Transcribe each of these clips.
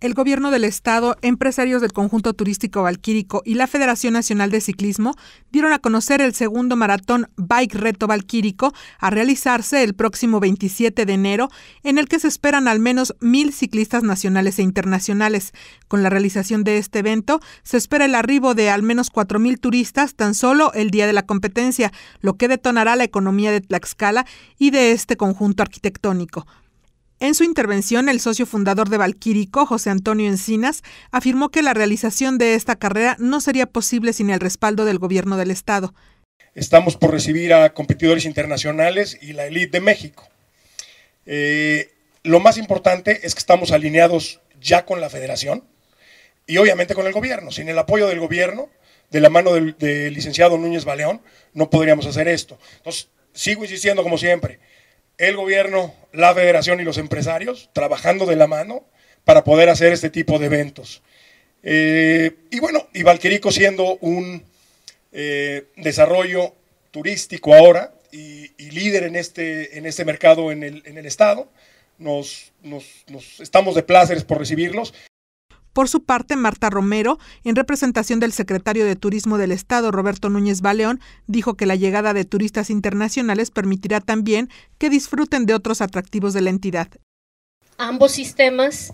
el gobierno del estado, empresarios del conjunto turístico valquírico y la Federación Nacional de Ciclismo dieron a conocer el segundo maratón Bike Reto Valquírico a realizarse el próximo 27 de enero, en el que se esperan al menos mil ciclistas nacionales e internacionales. Con la realización de este evento, se espera el arribo de al menos 4.000 turistas tan solo el día de la competencia, lo que detonará la economía de Tlaxcala y de este conjunto arquitectónico. En su intervención, el socio fundador de Valquirico, José Antonio Encinas, afirmó que la realización de esta carrera no sería posible sin el respaldo del gobierno del Estado. Estamos por recibir a competidores internacionales y la élite de México. Eh, lo más importante es que estamos alineados ya con la federación y obviamente con el gobierno. Sin el apoyo del gobierno, de la mano del, del licenciado Núñez Baleón, no podríamos hacer esto. Entonces, sigo insistiendo como siempre, el gobierno, la federación y los empresarios trabajando de la mano para poder hacer este tipo de eventos. Eh, y bueno, y Valquerico siendo un eh, desarrollo turístico ahora y, líder en este, en este mercado en el, estado, nos, nos, estamos de placeres por recibirlos por su parte, Marta Romero, en representación del secretario de Turismo del Estado, Roberto Núñez Baleón, dijo que la llegada de turistas internacionales permitirá también que disfruten de otros atractivos de la entidad. Ambos sistemas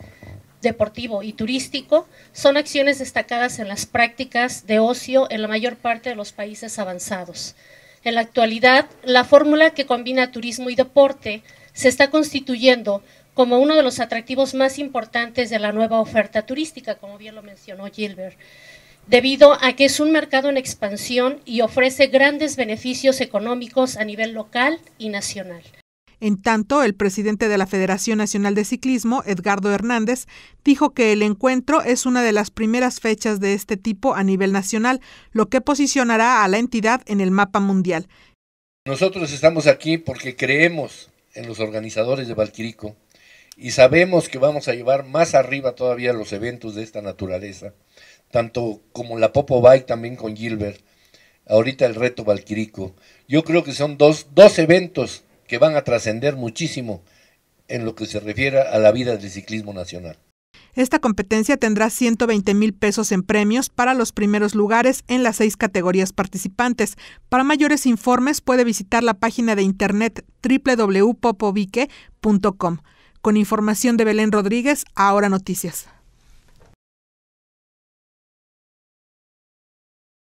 deportivo y turístico son acciones destacadas en las prácticas de ocio en la mayor parte de los países avanzados. En la actualidad, la fórmula que combina turismo y deporte se está constituyendo como uno de los atractivos más importantes de la nueva oferta turística, como bien lo mencionó Gilbert, debido a que es un mercado en expansión y ofrece grandes beneficios económicos a nivel local y nacional. En tanto, el presidente de la Federación Nacional de Ciclismo, Edgardo Hernández, dijo que el encuentro es una de las primeras fechas de este tipo a nivel nacional, lo que posicionará a la entidad en el mapa mundial. Nosotros estamos aquí porque creemos en los organizadores de Valquirico, y sabemos que vamos a llevar más arriba todavía los eventos de esta naturaleza, tanto como la Popo Bike también con Gilbert, ahorita el reto Valquirico. Yo creo que son dos, dos eventos que van a trascender muchísimo en lo que se refiere a la vida del ciclismo nacional. Esta competencia tendrá 120 mil pesos en premios para los primeros lugares en las seis categorías participantes. Para mayores informes puede visitar la página de internet www.popovique.com. Con información de Belén Rodríguez, Ahora Noticias.